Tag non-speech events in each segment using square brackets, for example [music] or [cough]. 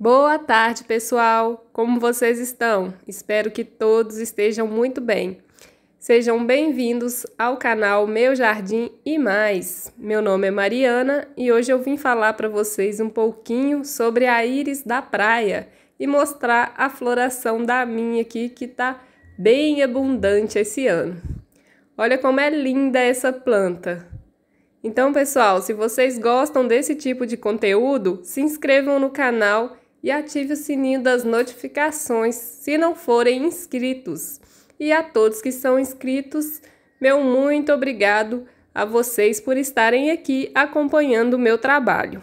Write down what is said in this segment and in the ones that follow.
Boa tarde, pessoal! Como vocês estão? Espero que todos estejam muito bem. Sejam bem-vindos ao canal Meu Jardim e Mais. Meu nome é Mariana e hoje eu vim falar para vocês um pouquinho sobre a íris da praia e mostrar a floração da minha aqui que está bem abundante esse ano. Olha como é linda essa planta. Então, pessoal, se vocês gostam desse tipo de conteúdo, se inscrevam no canal e ative o sininho das notificações se não forem inscritos. E a todos que são inscritos, meu muito obrigado a vocês por estarem aqui acompanhando o meu trabalho.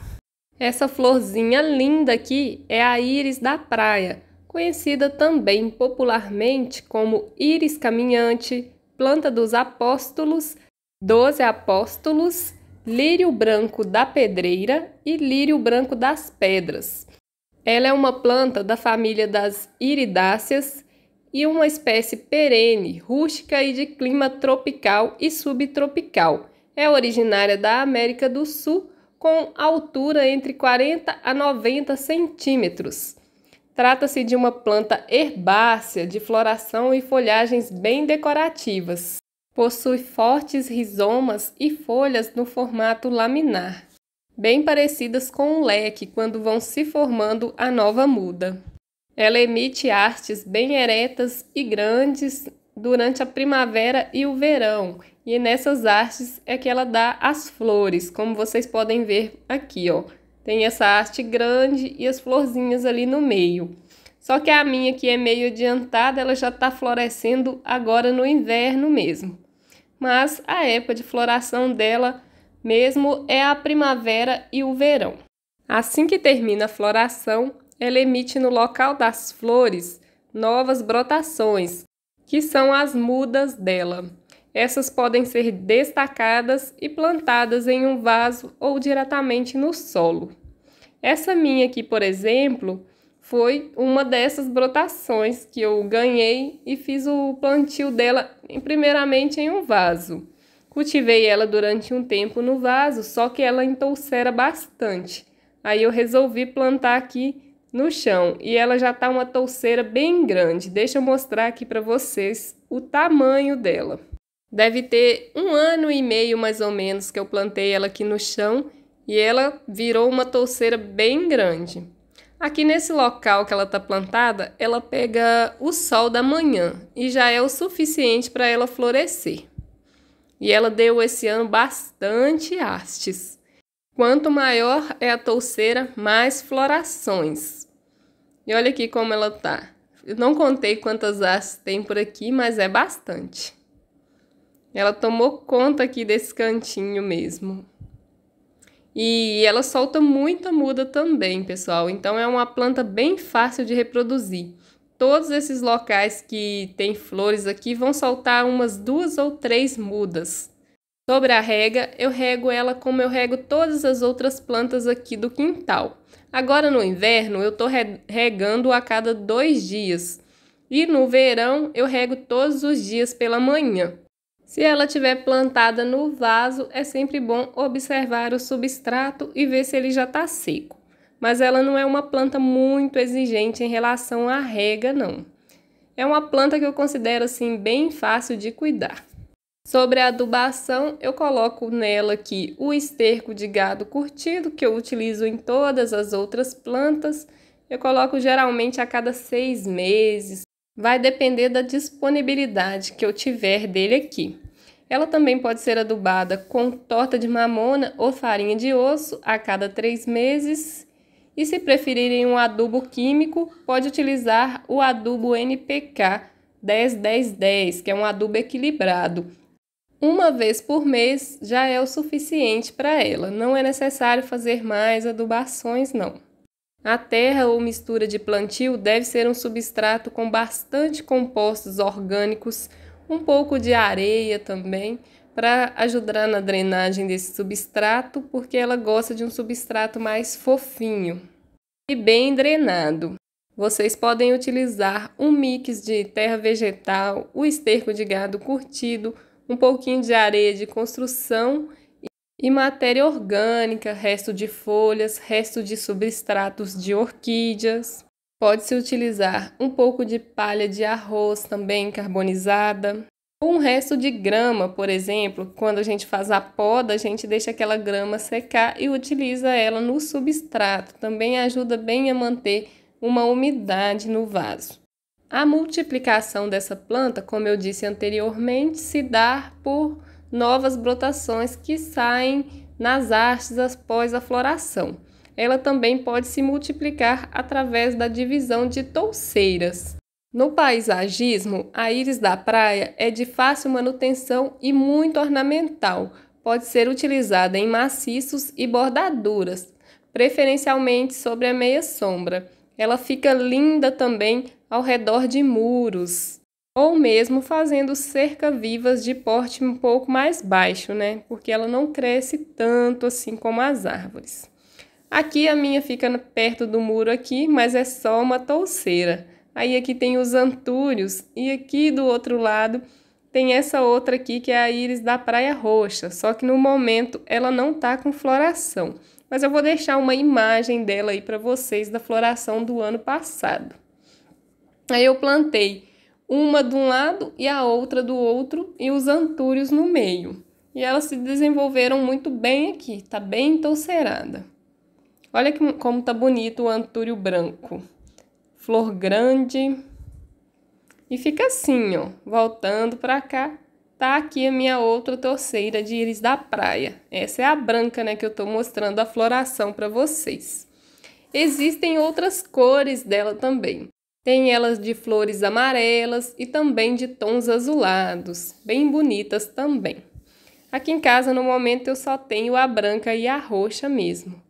Essa florzinha linda aqui é a íris da praia, conhecida também popularmente como íris caminhante, planta dos apóstolos, doze apóstolos, lírio branco da pedreira e lírio branco das pedras. Ela é uma planta da família das iridáceas e uma espécie perene, rústica e de clima tropical e subtropical. É originária da América do Sul com altura entre 40 a 90 centímetros. Trata-se de uma planta herbácea de floração e folhagens bem decorativas. Possui fortes rizomas e folhas no formato laminar bem parecidas com um leque quando vão se formando a nova muda. Ela emite hastes bem eretas e grandes durante a primavera e o verão, e nessas hastes é que ela dá as flores, como vocês podem ver aqui, ó. Tem essa haste grande e as florzinhas ali no meio. Só que a minha, que é meio adiantada, ela já está florescendo agora no inverno mesmo. Mas a época de floração dela mesmo é a primavera e o verão. Assim que termina a floração, ela emite no local das flores novas brotações, que são as mudas dela. Essas podem ser destacadas e plantadas em um vaso ou diretamente no solo. Essa minha aqui, por exemplo, foi uma dessas brotações que eu ganhei e fiz o plantio dela primeiramente em um vaso. Cultivei ela durante um tempo no vaso, só que ela entoucera bastante. Aí eu resolvi plantar aqui no chão e ela já está uma touceira bem grande. Deixa eu mostrar aqui para vocês o tamanho dela. Deve ter um ano e meio mais ou menos que eu plantei ela aqui no chão e ela virou uma touceira bem grande. Aqui nesse local que ela está plantada, ela pega o sol da manhã e já é o suficiente para ela florescer e ela deu esse ano bastante hastes. Quanto maior é a touceira, mais florações. E olha aqui como ela tá. Eu não contei quantas hastes tem por aqui, mas é bastante. Ela tomou conta aqui desse cantinho mesmo. E ela solta muita muda também, pessoal. Então é uma planta bem fácil de reproduzir todos esses locais que tem flores aqui vão soltar umas duas ou três mudas. Sobre a rega, eu rego ela como eu rego todas as outras plantas aqui do quintal. Agora no inverno, eu estou regando a cada dois dias. E no verão, eu rego todos os dias pela manhã. Se ela tiver plantada no vaso, é sempre bom observar o substrato e ver se ele já está seco mas ela não é uma planta muito exigente em relação à rega, não. É uma planta que eu considero assim bem fácil de cuidar. Sobre a adubação, eu coloco nela aqui o esterco de gado curtido, que eu utilizo em todas as outras plantas. Eu coloco geralmente a cada seis meses, vai depender da disponibilidade que eu tiver dele aqui. Ela também pode ser adubada com torta de mamona ou farinha de osso a cada três meses e se preferirem um adubo químico, pode utilizar o adubo NPK 10-10-10, que é um adubo equilibrado. Uma vez por mês já é o suficiente para ela, não é necessário fazer mais adubações não. A terra ou mistura de plantio deve ser um substrato com bastante compostos orgânicos, um pouco de areia também para ajudar na drenagem desse substrato, porque ela gosta de um substrato mais fofinho e bem drenado. Vocês podem utilizar um mix de terra vegetal, o esterco de gado curtido, um pouquinho de areia de construção e matéria orgânica, resto de folhas, resto de substratos de orquídeas. Pode-se utilizar um pouco de palha de arroz também carbonizada. Um resto de grama, por exemplo, quando a gente faz a poda, a gente deixa aquela grama secar e utiliza ela no substrato. Também ajuda bem a manter uma umidade no vaso. A multiplicação dessa planta, como eu disse anteriormente, se dá por novas brotações que saem nas hastes após a floração. Ela também pode se multiplicar através da divisão de touceiras. No paisagismo, a íris da praia é de fácil manutenção e muito ornamental. Pode ser utilizada em maciços e bordaduras, preferencialmente sobre a meia sombra. Ela fica linda também ao redor de muros ou mesmo fazendo cerca vivas de porte um pouco mais baixo, né? Porque ela não cresce tanto assim como as árvores. Aqui a minha fica perto do muro aqui, mas é só uma touceira aí aqui tem os antúrios, e aqui do outro lado tem essa outra aqui que é a íris da Praia Roxa, só que no momento ela não tá com floração. Mas eu vou deixar uma imagem dela aí para vocês da floração do ano passado. Aí eu plantei uma de um lado e a outra do outro e os antúrios no meio. E elas se desenvolveram muito bem aqui, tá bem torcerada. Olha que, como tá bonito o antúrio branco flor grande. E fica assim, ó, voltando para cá, tá aqui a minha outra torceira de íris da praia. Essa é a branca, né, que eu tô mostrando a floração para vocês. Existem outras cores dela também. Tem elas de flores amarelas e também de tons azulados, bem bonitas também. Aqui em casa, no momento, eu só tenho a branca e a roxa mesmo.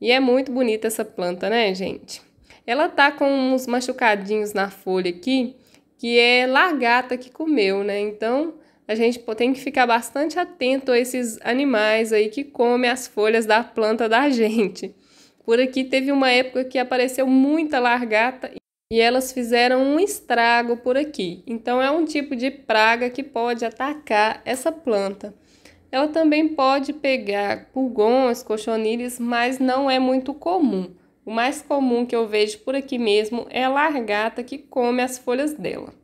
E é muito bonita essa planta, né, gente? Ela tá com uns machucadinhos na folha aqui, que é lagarta que comeu, né? Então, a gente tem que ficar bastante atento a esses animais aí que comem as folhas da planta da [laughs] gente. Por aqui teve uma época que apareceu muita largata e elas fizeram um estrago por aqui. Então é um tipo de praga que pode atacar essa planta. Ela também pode pegar pulgões, cochonilhas, mas não é muito comum. O mais comum que eu vejo por aqui mesmo é a largata que come as folhas dela.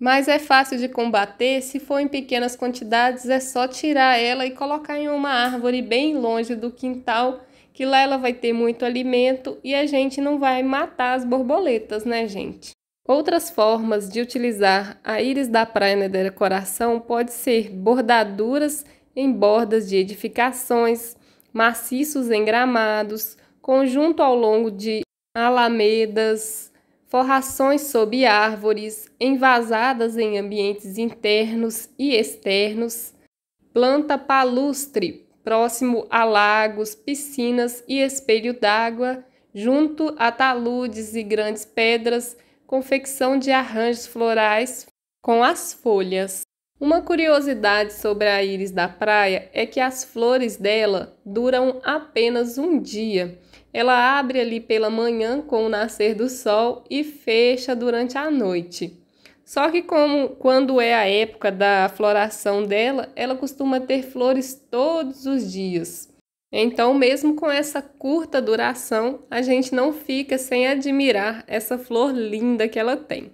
Mas é fácil de combater, se for em pequenas quantidades é só tirar ela e colocar em uma árvore bem longe do quintal, que lá ela vai ter muito alimento e a gente não vai matar as borboletas, né, gente? Outras formas de utilizar a íris da praia na decoração pode ser bordaduras em bordas de edificações, maciços em gramados, conjunto ao longo de alamedas, forrações sob árvores, envasadas em ambientes internos e externos, planta palustre próximo a lagos, piscinas e espelho d'água, junto a taludes e grandes pedras, confecção de arranjos florais com as folhas. Uma curiosidade sobre a íris da praia é que as flores dela duram apenas um dia. Ela abre ali pela manhã com o nascer do sol e fecha durante a noite. Só que como quando é a época da floração dela, ela costuma ter flores todos os dias. Então, mesmo com essa curta duração, a gente não fica sem admirar essa flor linda que ela tem.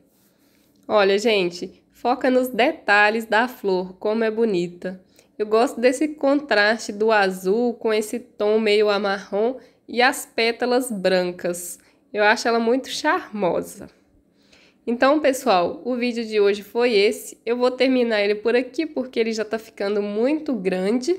Olha, gente, Foca nos detalhes da flor, como é bonita. Eu gosto desse contraste do azul com esse tom meio amarrom e as pétalas brancas. Eu acho ela muito charmosa. Então, pessoal, o vídeo de hoje foi esse. Eu vou terminar ele por aqui porque ele já está ficando muito grande.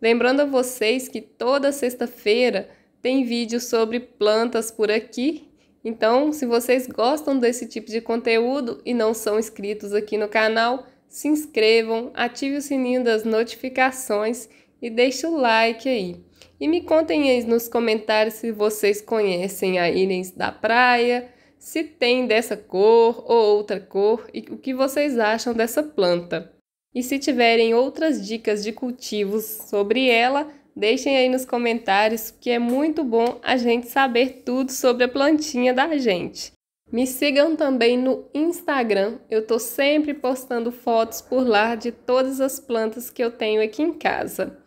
Lembrando a vocês que toda sexta-feira tem vídeo sobre plantas por aqui então, se vocês gostam desse tipo de conteúdo e não são inscritos aqui no canal, se inscrevam, ative o sininho das notificações e deixe o like aí. E me contem aí nos comentários se vocês conhecem a ilha da praia, se tem dessa cor ou outra cor e o que vocês acham dessa planta. E se tiverem outras dicas de cultivos sobre ela, Deixem aí nos comentários que é muito bom a gente saber tudo sobre a plantinha da gente. Me sigam também no Instagram, eu estou sempre postando fotos por lá de todas as plantas que eu tenho aqui em casa.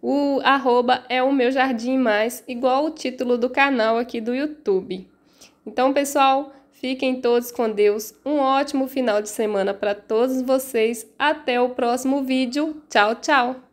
O arroba é o meu jardim mais, igual o título do canal aqui do YouTube. Então, pessoal, fiquem todos com Deus. Um ótimo final de semana para todos vocês. Até o próximo vídeo. Tchau, tchau!